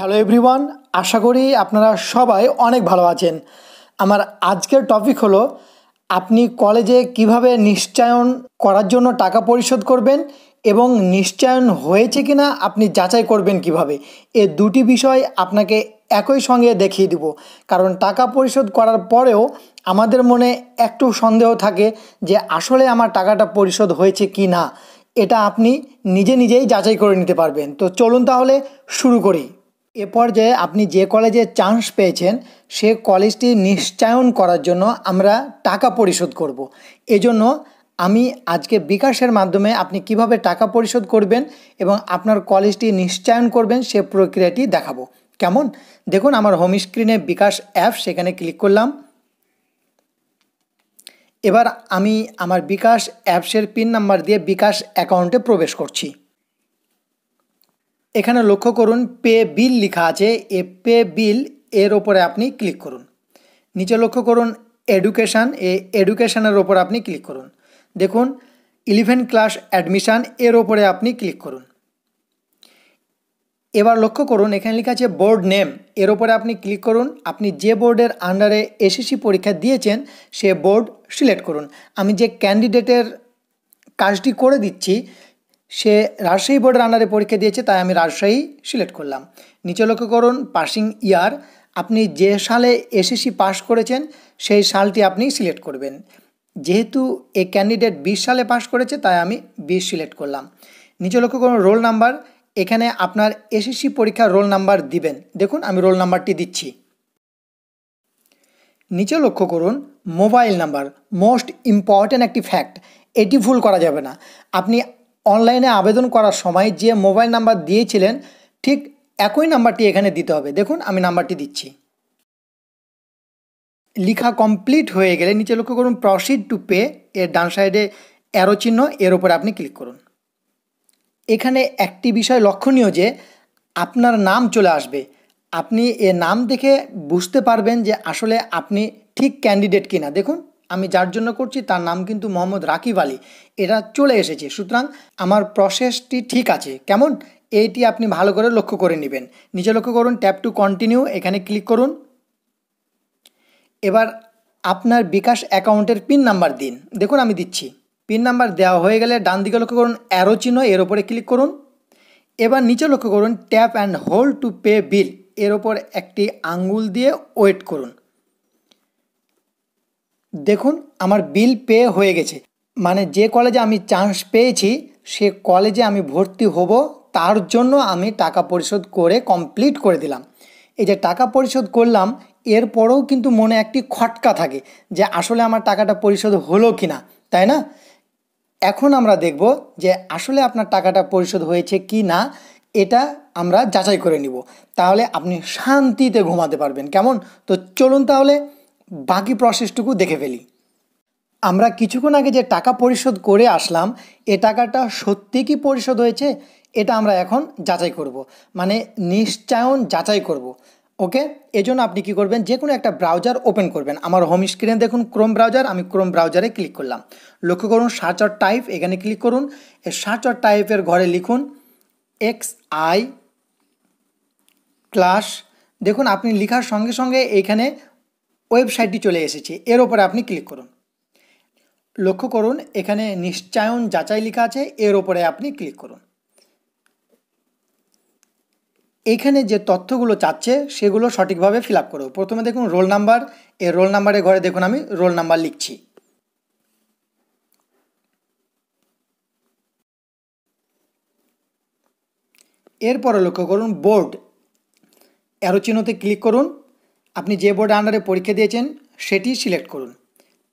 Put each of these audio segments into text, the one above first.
Hello everyone আশা করি আপনারা সবাই অনেক ভালো আছেন আমার আজকের টপিক হলো আপনি কলেজে কিভাবে নিশ্চয়ন করার জন্য টাকা পরিশোধ করবেন এবং নিশ্চয়ন হয়েছে কিনা আপনি যাচাই করবেন কিভাবে এ দুটি বিষয় আপনাকে একই সঙ্গে দেখিয়ে দিব কারণ টাকা পরিশোধ করার পরেও আমাদের মনে একটু সন্দেহ থাকে যে আসলে আমার টাকাটা পরিশোধ হয়েছে কি না এটা আপনি নিজে নিজেই যাচাই করে নিতে পারবেন তো চলুন তাহলে শুরু করি এ পর্যায়ে আপনি যে কলেজে চান্স পেয়েছেন সে কলেজটি নিশ্চয়ন করার জন্য আমরা টাকা পরিশোধ করব। এজন্য আমি আজকে বিকাশের মাধ্যমে আপনি কিভাবে টাকা পরিশোধ করবেন এবং আপনার কলেজটি নিশ্চয়ন করবেন সে প্রক্রিয়াটি দেখাবো কেমন দেখুন আমার হোম স্ক্রিনে বিকাশ অ্যাপ সেখানে ক্লিক করলাম এবার আমি আমার বিকাশ অ্যাপসের পিন নাম্বার দিয়ে বিকাশ অ্যাকাউন্টে প্রবেশ করছি এখানে লক্ষ্য করুন পে বিল লেখা আছে এ পে বিল এর ওপরে আপনি ক্লিক করুন নিচে লক্ষ্য করুন এডুকেশান এ এডুকেশানের ওপর আপনি ক্লিক করুন দেখুন ইলেভেন ক্লাস অ্যাডমিশান এর ওপরে আপনি ক্লিক করুন এবার লক্ষ্য করুন এখানে লেখা আছে বোর্ড নেম এর ওপরে আপনি ক্লিক করুন আপনি যে বোর্ডের আন্ডারে এসএসসি পরীক্ষা দিয়েছেন সে বোর্ড সিলেক্ট করুন আমি যে ক্যান্ডিডেটের কাজটি করে দিচ্ছি সে রাজশাহী বোর্ডের আন্ডারে পরীক্ষা দিয়েছে তাই আমি রাজশাহী সিলেক্ট করলাম নিচে লক্ষ্য করুন পাসিং ইয়ার আপনি যে সালে এসএসসি পাস করেছেন সেই সালটি আপনি সিলেক্ট করবেন যেহেতু এ ক্যান্ডিডেট বিশ সালে পাস করেছে তাই আমি বিশ সিলেক্ট করলাম নিচে লক্ষ্য করুন রোল নাম্বার এখানে আপনার এসএসসি পরীক্ষার রোল নাম্বার দিবেন দেখুন আমি রোল নাম্বারটি দিচ্ছি নিচে লক্ষ্য করুন মোবাইল নাম্বার মোস্ট ইম্পর্ট্যান্ট একটি ফ্যাক্ট এটি ভুল করা যাবে না আপনি অনলাইনে আবেদন করার সময় যে মোবাইল নাম্বার দিয়েছিলেন ঠিক একই নাম্বারটি এখানে দিতে হবে দেখুন আমি নাম্বারটি দিচ্ছি লিখা কমপ্লিট হয়ে গেলে নিচে লক্ষ্য করুন প্রসিড টু পে এর ডান সাইডে অ্যারো চিহ্ন এর উপরে আপনি ক্লিক করুন এখানে একটি বিষয় লক্ষণীয় যে আপনার নাম চলে আসবে আপনি এ নাম দেখে বুঝতে পারবেন যে আসলে আপনি ঠিক ক্যান্ডিডেট কিনা দেখুন আমি যার জন্য করছি তার নাম কিন্তু মোহাম্মদ রাকিব আলী এটা চলে এসেছে সুতরাং আমার প্রসেসটি ঠিক আছে কেমন এইটি আপনি ভালো করে লক্ষ্য করে নেবেন নিচে লক্ষ্য করুন ট্যাপ টু কন্টিনিউ এখানে ক্লিক করুন এবার আপনার বিকাশ অ্যাকাউন্টের পিন নাম্বার দিন দেখুন আমি দিচ্ছি পিন নাম্বার দেওয়া হয়ে গেলে ডান দিকে লক্ষ্য করুন অ্যারো চিহ্ন এর ওপরে ক্লিক করুন এবার নিচে লক্ষ্য করুন tap and hold to pay bill এর ওপর একটি আঙ্গুল দিয়ে ওয়েট করুন দেখুন আমার বিল পে হয়ে গেছে মানে যে কলেজে আমি চান্স পেয়েছি সে কলেজে আমি ভর্তি হব তার জন্য আমি টাকা পরিশোধ করে কমপ্লিট করে দিলাম এই যে টাকা পরিশোধ করলাম এরপরেও কিন্তু মনে একটি খটকা থাকে যে আসলে আমার টাকাটা পরিশোধ হলো কি না তাই না এখন আমরা দেখব যে আসলে আপনার টাকাটা পরিশোধ হয়েছে কি না এটা আমরা যাচাই করে নিব তাহলে আপনি শান্তিতে ঘুমাতে পারবেন কেমন তো চলুন তাহলে বাকি প্রসেসটুকু দেখে ফেলি আমরা কিছুক্ষণ আগে যে টাকা পরিশোধ করে আসলাম এ টাকাটা সত্যি কি পরিশোধ হয়েছে এটা আমরা এখন যাচাই করব। মানে নিশ্চয়ন যাচাই করব। ওকে এজন্য আপনি কি করবেন যে কোনো একটা ব্রাউজার ওপেন করবেন আমার হোম স্ক্রিনে দেখুন ক্রোম ব্রাউজার আমি ক্রোম ব্রাউজারে ক্লিক করলাম লক্ষ্য করুন সার্চ অর টাইপ এখানে ক্লিক করুন এই সার্চ অর টাইপের ঘরে লিখুন এক্স আই ক্লাস দেখুন আপনি লেখার সঙ্গে সঙ্গে এইখানে ওয়েবসাইটটি চলে এসেছে এর ওপরে আপনি ক্লিক করুন লক্ষ্য করুন এখানে নিশ্চায়ন যাচাই লেখা আছে এর ওপরে আপনি ক্লিক করুন এখানে যে তথ্যগুলো চাচ্ছে সেগুলো সঠিকভাবে ফিল আপ করো প্রথমে দেখুন রোল নাম্বার এর রোল নাম্বারের ঘরে দেখুন আমি রোল নাম্বার লিখছি এরপরে লক্ষ্য করুন বোর্ড অ্যারো চিহ্নতে ক্লিক করুন আপনি যে বোর্ড আন্ডারে পরীক্ষা দিয়েছেন সেটি সিলেক্ট করুন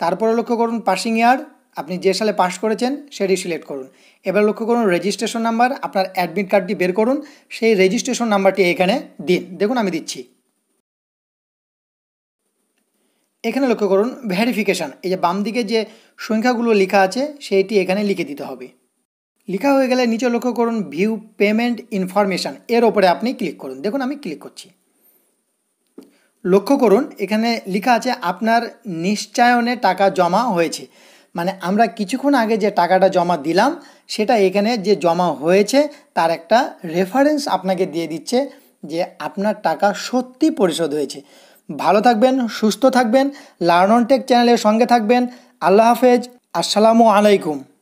তারপরে লক্ষ্য করুন পাসিং ইয়ার আপনি যে সালে পাস করেছেন সেটি সিলেক্ট করুন এবার লক্ষ্য করুন রেজিস্ট্রেশন নাম্বার আপনার অ্যাডমিট কার্ডটি বের করুন সেই রেজিস্ট্রেশন নাম্বারটি এখানে দিন দেখুন আমি দিচ্ছি এখানে লক্ষ্য করুন ভেরিফিকেশান এই যে বাম দিকে যে সংখ্যাগুলো লেখা আছে সেইটি এখানে লিখে দিতে হবে লেখা হয়ে গেলে নিচে লক্ষ্য করুন ভিউ পেমেন্ট ইনফরমেশান এর ওপরে আপনি ক্লিক করুন দেখুন আমি ক্লিক করছি লক্ষ্য করুন এখানে লেখা আছে আপনার নিশ্চায়নে টাকা জমা হয়েছে মানে আমরা কিছুক্ষণ আগে যে টাকাটা জমা দিলাম সেটা এখানে যে জমা হয়েছে তার একটা রেফারেন্স আপনাকে দিয়ে দিচ্ছে যে আপনার টাকা সত্যি পরিশোধ হয়েছে ভালো থাকবেন সুস্থ থাকবেন টেক চ্যানেলের সঙ্গে থাকবেন আল্লাহ হাফেজ আসসালামু আলাইকুম